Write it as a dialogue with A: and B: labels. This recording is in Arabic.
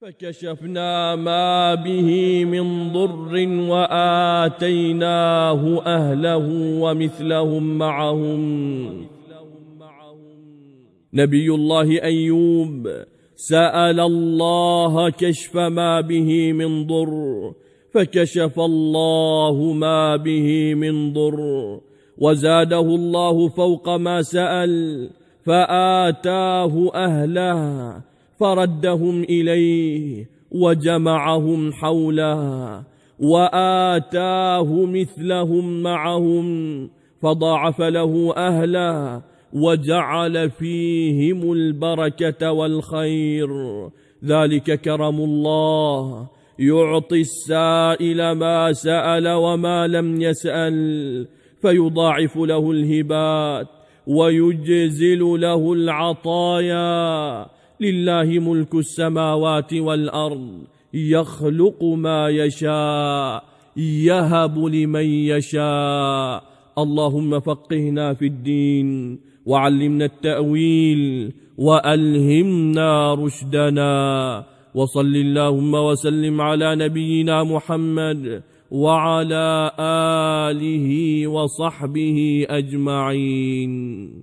A: فكشفنا ما به من ضر وآتيناه أهله ومثلهم معهم نبي الله أيوب سأل الله كشف ما به من ضر فكشف الله ما به من ضر وزاده الله فوق ما سأل فآتاه أهله فردهم إليه وجمعهم حوله وآتاه مثلهم معهم فضاعف له أهلا وجعل فيهم البركة والخير ذلك كرم الله يعطي السائل ما سأل وما لم يسأل فيضاعف له الهبات ويجزل له العطايا لله ملك السماوات والأرض يخلق ما يشاء يهب لمن يشاء اللهم فقهنا في الدين وعلمنا التأويل وألهمنا رشدنا وصل اللهم وسلم على نبينا محمد وعلى آله وصحبه أجمعين